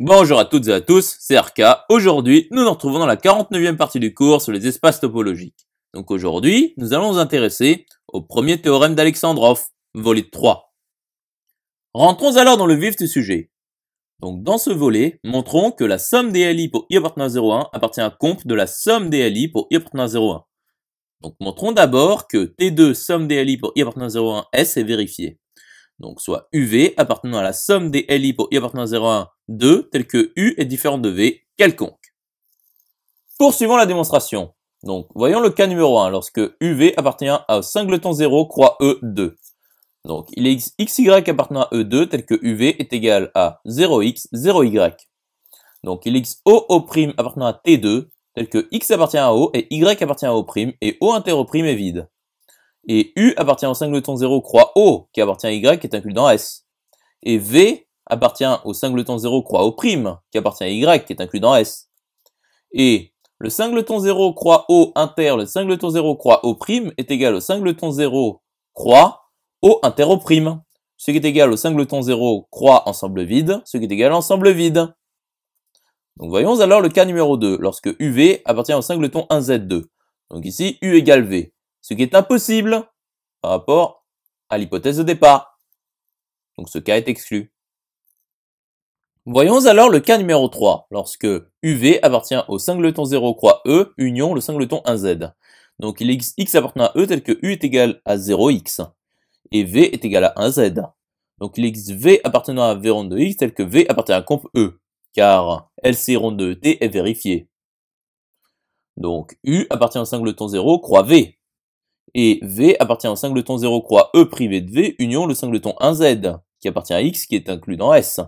Bonjour à toutes et à tous, c'est RK. Aujourd'hui, nous nous retrouvons dans la 49e partie du cours sur les espaces topologiques. Donc aujourd'hui, nous allons nous intéresser au premier théorème d'Alexandrov, volet 3. Rentrons alors dans le vif du sujet. Donc dans ce volet, montrons que la somme des LI pour I appartenant à 0,1 appartient à compte de la somme des LI pour I appartenant à 0,1. Donc montrons d'abord que T2 somme des LI pour I appartenant 0,1 S est vérifiée donc soit UV appartenant à la somme des LI pour I appartenant à 0, 1, 2, tel que U est différent de V quelconque. Poursuivons la démonstration. Donc, voyons le cas numéro 1, lorsque UV appartient à singleton 0 croix E2. Donc, il est XY appartenant à E2, tel que UV est égal à 0x, 0y. Donc, il est O appartenant à T2, tel que X appartient à O et Y appartient à O', et O inter O' est vide. Et U appartient au singleton 0 croix O, qui appartient à Y, qui est inclus dans S. Et V appartient au singleton 0 croix O', qui appartient à Y, qui est inclus dans S. Et le singleton 0 croix O inter le singleton 0 croix O' est égal au singleton 0 croix O inter O', ce qui est égal au singleton 0 croix ensemble vide, ce qui est égal à ensemble vide. Donc voyons alors le cas numéro 2, lorsque UV appartient au singleton 1Z2. Donc ici, U égale V ce qui est impossible par rapport à l'hypothèse de départ. Donc ce cas est exclu. Voyons alors le cas numéro 3, lorsque UV appartient au singleton 0 croix E, union le singleton 1Z. Donc il appartient x à E tel que U est égal à 0x, et V est égal à 1Z. Donc l'XV V appartenant à V ronde de x tel que V appartient à comp E, car LC ronde de T est vérifié. Donc U appartient au singleton 0 croix V, et V appartient au singleton 0 croix E privé de V, union le singleton 1Z, qui appartient à X, qui est inclus dans S.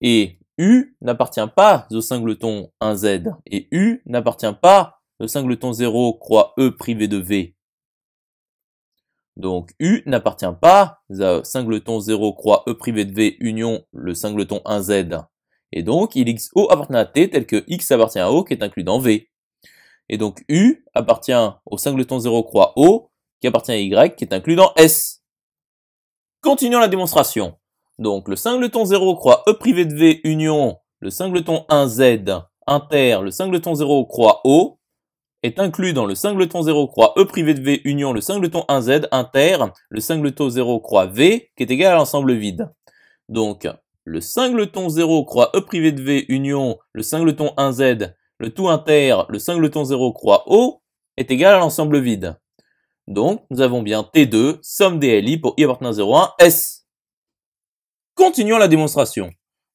Et U n'appartient pas au singleton 1Z, et U n'appartient pas au singleton 0 croix E privé de V. Donc U n'appartient pas au singleton 0 croix E privé de V, union le singleton 1Z. Et donc, il XO appartient à T tel que X appartient à O qui est inclus dans V. Et donc U appartient au singleton 0 croix O, qui appartient à Y, qui est inclus dans S. Continuons la démonstration. Donc le singleton 0 croix E privé de V union, le singleton 1Z inter, le singleton 0 croix O, est inclus dans le singleton 0 croix E privé de V union le singleton 1Z inter le singleton 0 croix V qui est égal à l'ensemble vide. Donc le singleton 0 croix E privé de V union le singleton 1Z le tout inter, le singleton 0 croix O, est égal à l'ensemble vide. Donc, nous avons bien T2, somme DLI pour I appartenant à 0, 1, S. Continuons la démonstration.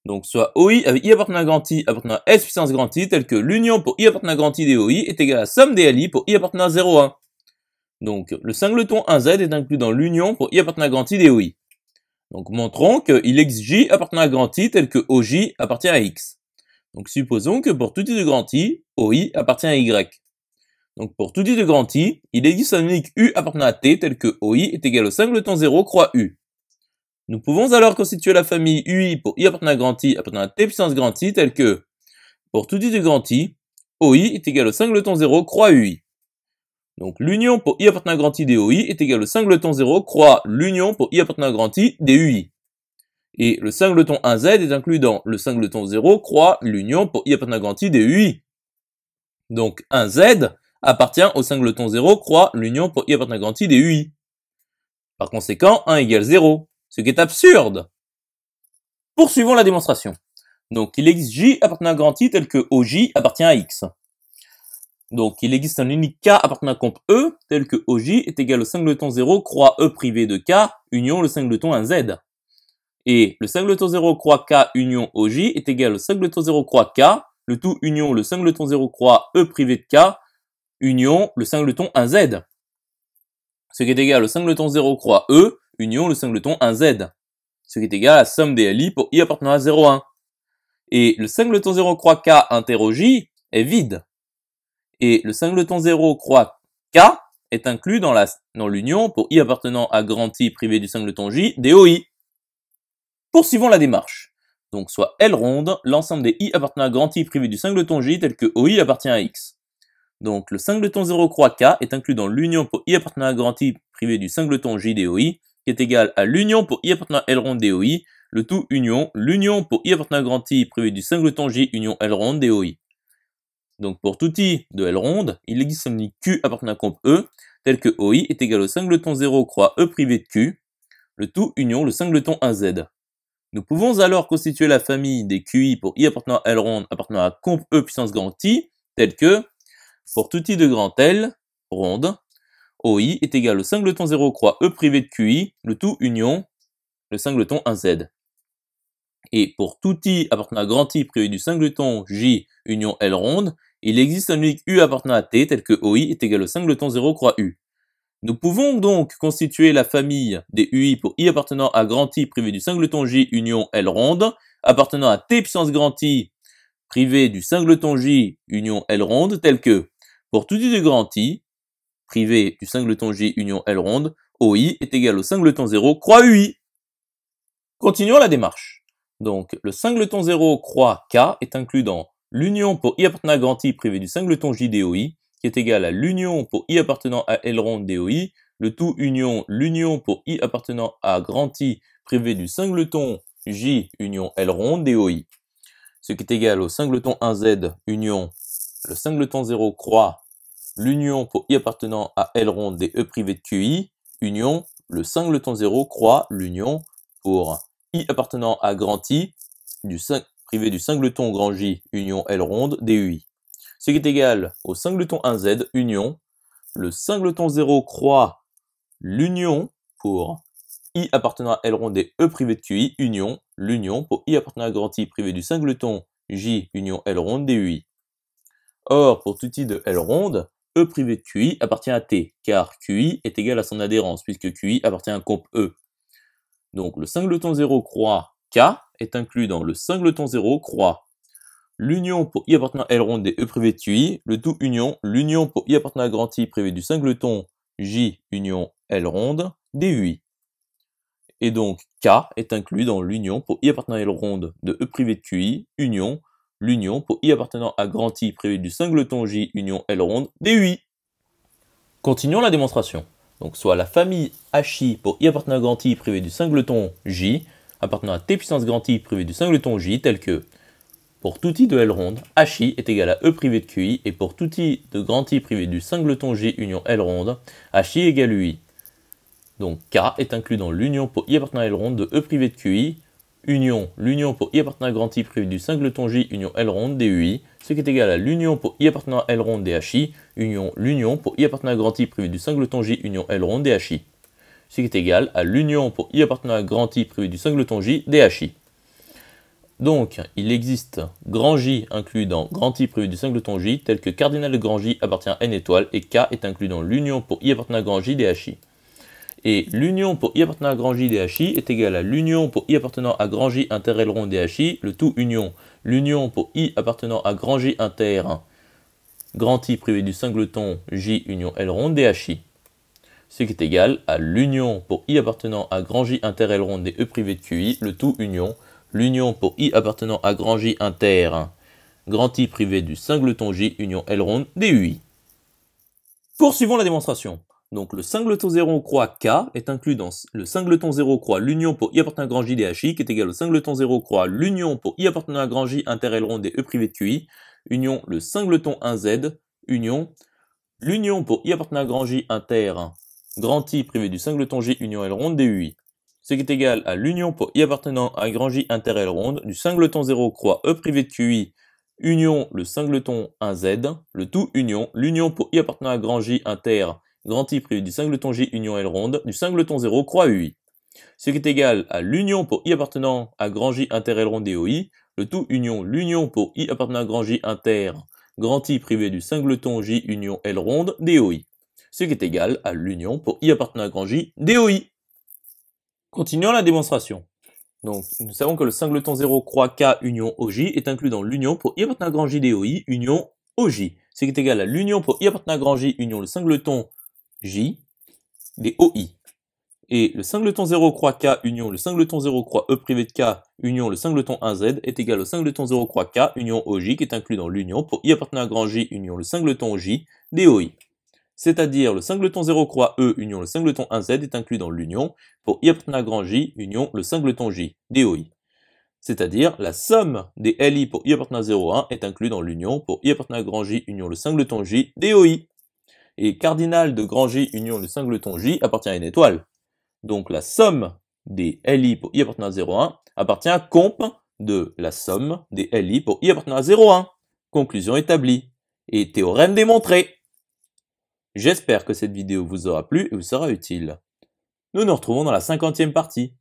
Donc, soit OI avec I appartenant à grand I appartenant à S puissance grand I, tel que l'union pour I appartenant à grand I des OI est égal à somme DLI pour I appartenant à 0, Donc, le singleton 1Z est inclus dans l'union pour I appartenant à grand I des OI. Donc, montrons que il XJ appartenant à grand I tel que OJ appartient à X. Donc supposons que pour tout i de grand I, OI appartient à Y. Donc pour tout i de grand I, il existe un unique U appartenant à T tel que OI est égal au singleton 0 croix U. Nous pouvons alors constituer la famille UI pour I appartenant à grand I appartenant à T puissance grand I tel que pour tout i de grand I, OI est égal au singleton 0 croix UI. Donc l'union pour I appartenant à grand I des OI est égal au singleton 0 croix l'union pour I appartenant à grand I des UI. Et le singleton 1Z est inclus dans le singleton 0, croix, l'union pour I appartenant des UI. Donc 1Z appartient au singleton 0, croix, l'union pour I appartenant des UI. Par conséquent, 1 égale 0, ce qui est absurde. Poursuivons la démonstration. Donc il existe J appartenant à grand tel que OJ appartient à X. Donc il existe un unique K appartenant à compte E tel que OJ est égal au singleton 0 croix E privé de K union le singleton 1Z. Et le singleton 0 croix K union OJ est égal au singleton 0 croix K, le tout union le singleton 0 croix E privé de K, union le singleton 1Z. Ce qui est égal au singleton 0 croix E, union le singleton 1Z. Ce qui est égal à la somme des LI pour I appartenant à 0, 1. Et le singleton 0 croix K inter J est vide. Et le singleton 0 croix K est inclus dans l'union pour I appartenant à grand I privé du singleton J DOI. Poursuivons la démarche. Donc soit L ronde, l'ensemble des i appartenant à grand I privé du singleton j tel que OI appartient à X. Donc le singleton 0 croix K est inclus dans l'union pour i appartenant à grand I privé du singleton j DOI qui est égal à l'union pour i appartenant à L ronde DOI, OI, le tout union, l'union pour i appartenant à grand I privé du singleton j union L ronde DOI. OI. Donc pour tout i de L ronde, il existe I Q appartenant à comp E, tel que OI est égal au singleton 0 croix E privé de Q, le tout union le singleton 1Z. Nous pouvons alors constituer la famille des QI pour i appartenant à L ronde appartenant à comp e puissance grand i, tel que pour tout i de grand L ronde, OI est égal au singleton 0 croix e privé de QI, le tout union, le singleton 1z. Et pour tout i appartenant à grand i privé du singleton j union L ronde, il existe un unique u appartenant à t tel que OI est égal au singleton 0 croix u. Nous pouvons donc constituer la famille des UI pour I appartenant à grand I privé du singleton J union L ronde, appartenant à T puissance grand I privé du singleton J union L ronde, tel que pour tout I de grand I privé du singleton J union L ronde, OI est égal au singleton 0 croix UI. Continuons la démarche. Donc le singleton 0 croix K est inclus dans l'union pour I appartenant à grand I privé du singleton J DOI qui est égal à l'union pour i appartenant à L DOI, le tout union l'union pour i appartenant à grand i privé du singleton j union L DOI, ce qui est égal au singleton 1z union le singleton 0 croix l'union pour i appartenant à L des e privé de qi union le singleton 0 croix l'union pour i appartenant à grand i du privé du singleton grand j union L ronde DUI ce qui est égal au singleton 1z, union, le singleton 0 croix l'union pour i appartenant à L et E privé de QI, union, l'union pour i appartenant à grand I privé du singleton J union L ronde DUI. Or, pour tout i de L ronde, E privé de QI appartient à T, car QI est égal à son adhérence, puisque QI appartient à un comp E. Donc le singleton 0 croix K est inclus dans le singleton 0 croix l'union pour i appartenant à L des E privé de QI, le tout union, l'union pour i appartenant à grand I privé du singleton J union L ronde DUI. Et donc K est inclus dans l'union pour i appartenant à L ronde de E privé de QI, union, l'union pour i appartenant à grand I privé du singleton J union L ronde DUI. Continuons la démonstration. Donc soit la famille HI pour i appartenant à grand I privé du singleton J appartenant à t puissance grand I privé du singleton J tel que pour tout i de L ronde, HI est égal à E privé de QI, et pour tout i de grand I privé du singleton J union L ronde, HI égale UI. Donc K est inclus dans l'union pour I appartenant à L ronde de E privé de QI, union, l'union pour I appartenant à grand I privé du singleton J union L ronde des UI, ce qui est égal à l'union pour I appartenant à L ronde des HI, union, l'union pour I appartenant à grand I privé du singleton J union L ronde des HI, ce qui est égal à l'union pour I appartenant à grand I privé du singleton J des HI. Donc, il existe grand J inclus dans grand I privé du singleton J, tel que cardinal de grand J appartient à n étoile et K est inclus dans l'union pour I appartenant à grand J des Et l'union pour I appartenant à grand J des est égale à l'union pour I appartenant à grand J inter L des d'HI, le tout union. L'union pour I appartenant à grand J inter grand I privé du singleton J union L des HI. Ce qui est égal à l'union pour I appartenant à grand J inter rond des E privé de QI, le tout union l'union pour i appartenant à grand J inter grand i privé du singleton J union L ronde DUI. Poursuivons la démonstration. Donc le singleton 0 croix K est inclus dans le singleton 0 croix l'union pour i appartenant à grand J DHI qui est égal au singleton 0 croix l'union pour i appartenant à grand J inter L ronde des E privé de QI union le singleton 1Z union l'union pour i appartenant à grand J inter grand i privé du singleton J union L ronde DUI ce qui est égal à l'union pour i appartenant à grand j inter L ronde du singleton 0 croix e privé de qi union le singleton 1z, le tout union, l'union pour i appartenant à grand j inter grand i privé du singleton j union L ronde du singleton 0 croix ui. Ce qui est égal à l'union pour i appartenant à grand j inter L ronde DOI. le tout union, l'union pour i appartenant à grand j inter grand i privé du singleton j union L ronde doi. Ce qui est égal à l'union pour i appartenant à grand j doi. Continuons la démonstration. Donc, nous savons que le singleton 0 croix K union OJ est inclus dans l'union pour I appartenant à grand J DOI union OJ, ce qui est égal à l'union pour I appartenant à grand J union le singleton J des OI. Et le singleton 0 croix K union le singleton 0 croix E privé de K union le singleton 1Z est égal au singleton 0 croix K union OJ qui est inclus dans l'union pour I appartenant à grand J union le singleton J DOI c'est-à-dire le singleton 0 croix E union le singleton 1Z est inclus dans l'union pour à grand J union le singleton J DOI. C'est-à-dire la somme des LI pour 0 0,1 est inclus dans l'union pour à grand J union le singleton J DOI. Et cardinal de grand J union le singleton J appartient à une étoile. Donc la somme des LI pour I appartenant à 0,1 appartient à comp de la somme des LI pour I appartenant à 0,1. Conclusion établie et théorème démontré. J'espère que cette vidéo vous aura plu et vous sera utile. Nous nous retrouvons dans la cinquantième partie.